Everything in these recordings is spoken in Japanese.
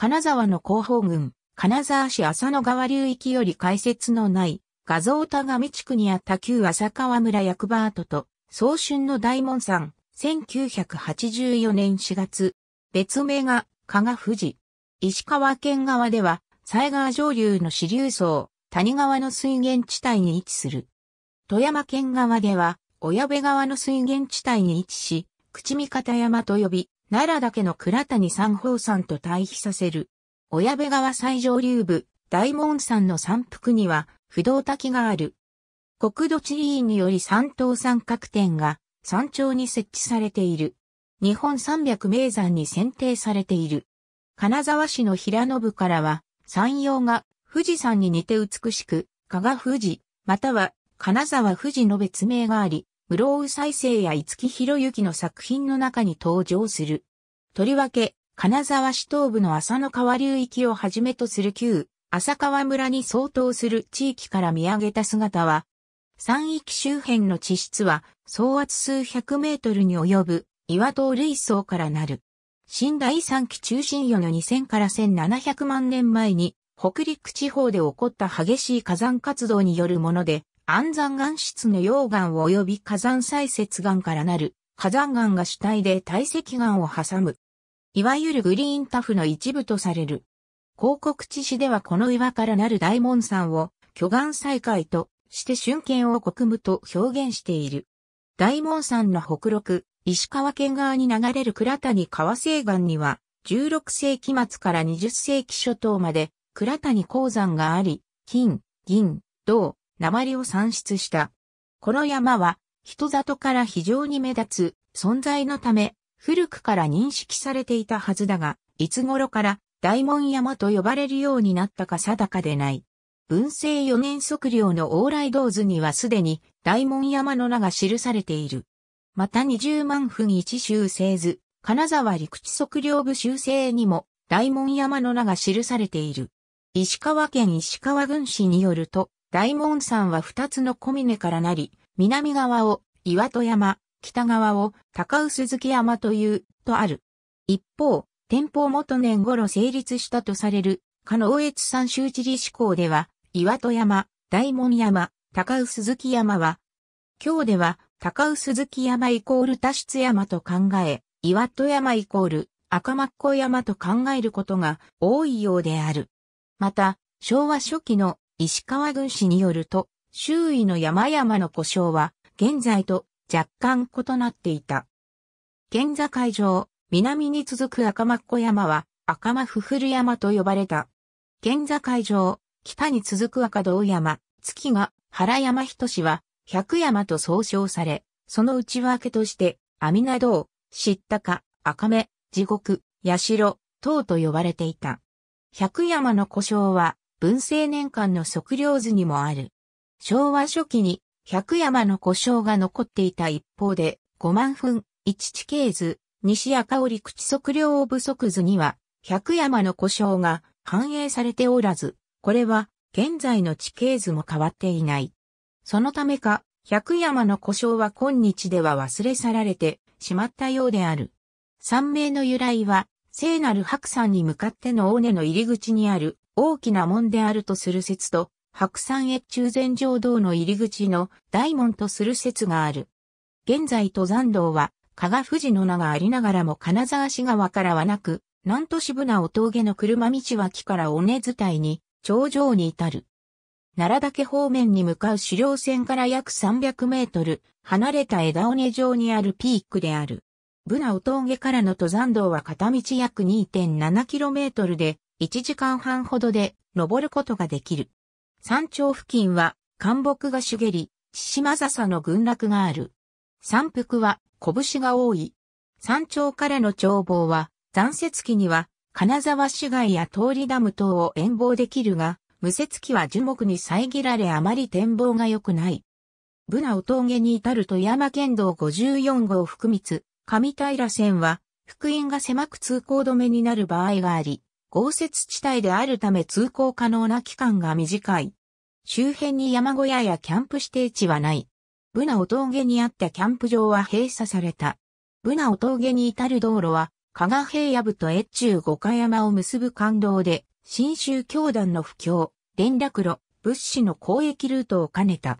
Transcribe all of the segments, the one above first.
金沢の広報群、金沢市浅野川流域より解説のない画像田上地区にあった旧浅川村役場跡と、早春の大門山、1984年4月、別名が加賀富士。石川県側では、西川上流の支流層、谷川の水源地帯に位置する。富山県側では、小矢部川の水源地帯に位置し、口味方山と呼び、奈良だけの倉谷三宝山と対比させる。小矢部川最上流部、大門山の山腹には、不動滝がある。国土地理院により三島三角点が山頂に設置されている。日本三百名山に選定されている。金沢市の平野部からは、山陽が富士山に似て美しく、加賀富士、または金沢富士の別名があり、うロウ再生や五木博之の作品の中に登場する。とりわけ、金沢市東部の浅野川流域をはじめとする旧、浅川村に相当する地域から見上げた姿は、山域周辺の地質は総圧数百メートルに及ぶ岩島類層からなる。新第三期中心予の2000から1700万年前に北陸地方で起こった激しい火山活動によるもので、安山岩質の溶岩及び火山砕石岩からなる火山岩が主体で堆積岩を挟む。いわゆるグリーンタフの一部とされる。広告地市ではこの岩からなる大門山を巨岩再開として春剣を国務と表現している。大門山の北陸、石川県側に流れる倉谷川西岸には、16世紀末から20世紀初頭まで倉谷鉱山があり、金、銀、銅、鉛を産出した。この山は、人里から非常に目立つ存在のため、古くから認識されていたはずだが、いつ頃から大門山と呼ばれるようになったか定かでない。文政4年測量の往来道図にはすでに大門山の名が記されている。また20万分一周製図、金沢陸地測量部修正にも大門山の名が記されている。石川県石川郡市によると、大門山は二つの小峰からなり、南側を岩戸山、北側を高薄月山という、とある。一方、天保元年頃成立したとされる、加納越山州地理志向では、岩戸山、大門山、高薄月山は、今日では高薄月山イコール多湿山と考え、岩戸山イコール赤真っ子山と考えることが多いようである。また、昭和初期の石川軍師によると、周囲の山々の故障は、現在と若干異なっていた。県境上、南に続く赤間小山は、赤間ふふる山と呼ばれた。県境上、北に続く赤道山、月が原山人氏は、百山と総称され、その内訳として、阿弥陀道、知か、赤目、地獄、八代、等と呼ばれていた。百山の故障は、文政年間の測量図にもある。昭和初期に百山の故障が残っていた一方で、五万分、一地形図、西赤織口測量不足図には、百山の故障が反映されておらず、これは現在の地形図も変わっていない。そのためか、百山の故障は今日では忘れ去られてしまったようである。三名の由来は、聖なる白山に向かっての尾根の入り口にある大きな門であるとする説と、白山越中禅城道の入り口の大門とする説がある。現在登山道は、加賀富士の名がありながらも金沢市側からはなく、南都市ブナ。お峠の車道脇から尾根伝いに、頂上に至る。奈良岳方面に向かう狩猟船から約300メートル離れた枝尾根上にあるピークである。ブナお峠からの登山道は片道約2 7トルで1時間半ほどで登ることができる。山頂付近は干木が茂り、千島笹の群落がある。山腹は拳が多い。山頂からの眺望は、残雪期には金沢市街や通りダム等を遠望できるが、無雪期は樹木に遮られあまり展望が良くない。ブナオ峠に至ると山県道54号福光、上平線は、福音が狭く通行止めになる場合があり、豪雪地帯であるため通行可能な期間が短い。周辺に山小屋やキャンプ指定地はない。ブナオ峠にあったキャンプ場は閉鎖された。ブナオ峠に至る道路は、加賀平野部と越中五箇山を結ぶ感動で、新州教団の布教、連絡路、物資の交易ルートを兼ねた。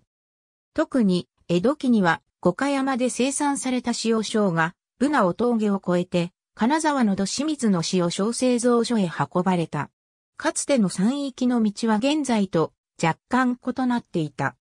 特に、江戸期には、五箇山で生産された塩商が、ブナオ峠を越えて、金沢の土清水の死を小製造所へ運ばれた。かつての山域の道は現在と若干異なっていた。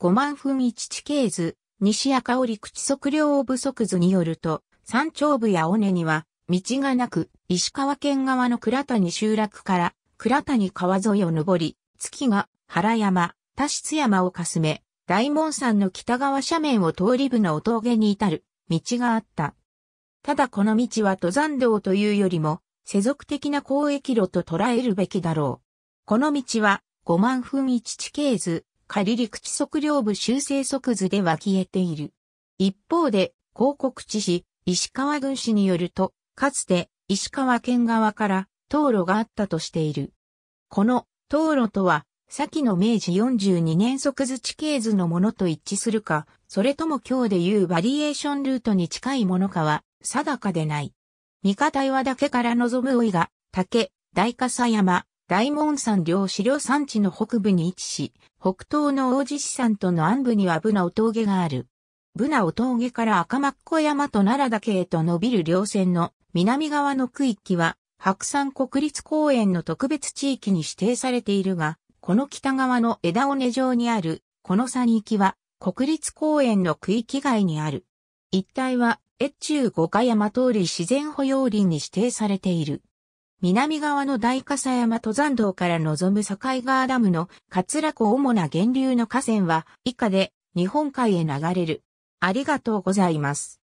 五万分一地形図、西赤織口測量不足図によると、山頂部や尾根には道がなく、石川県側の倉谷集落から倉谷川沿いを登り、月が原山、田室山をかすめ、大門山の北側斜面を通り部のお峠に至る道があった。ただこの道は登山道というよりも、世俗的な交易路と捉えるべきだろう。この道は、五万分一地形図、仮陸地測量部修正測図では消えている。一方で、広告地市、石川郡市によると、かつて石川県側から道路があったとしている。この道路とは、先の明治42年即図地形図のものと一致するか、それとも今日で言うバリエーションルートに近いものかは、定かでない。三方岩岳から望む老いが、竹、大笠山、大門山両資料山地の北部に位置し、北東の大地市山との暗部にはブナお峠がある。ブナお峠から赤真っ子山と奈良岳へと伸びる稜線の南側の区域は、白山国立公園の特別地域に指定されているが、この北側の枝尾根上にある、この山域は、国立公園の区域外にある。一帯は、越中五ヶ山通り自然保養林に指定されている。南側の大笠山登山道から望む境川ダムの桂湖主な源流の河川は以下で日本海へ流れる。ありがとうございます。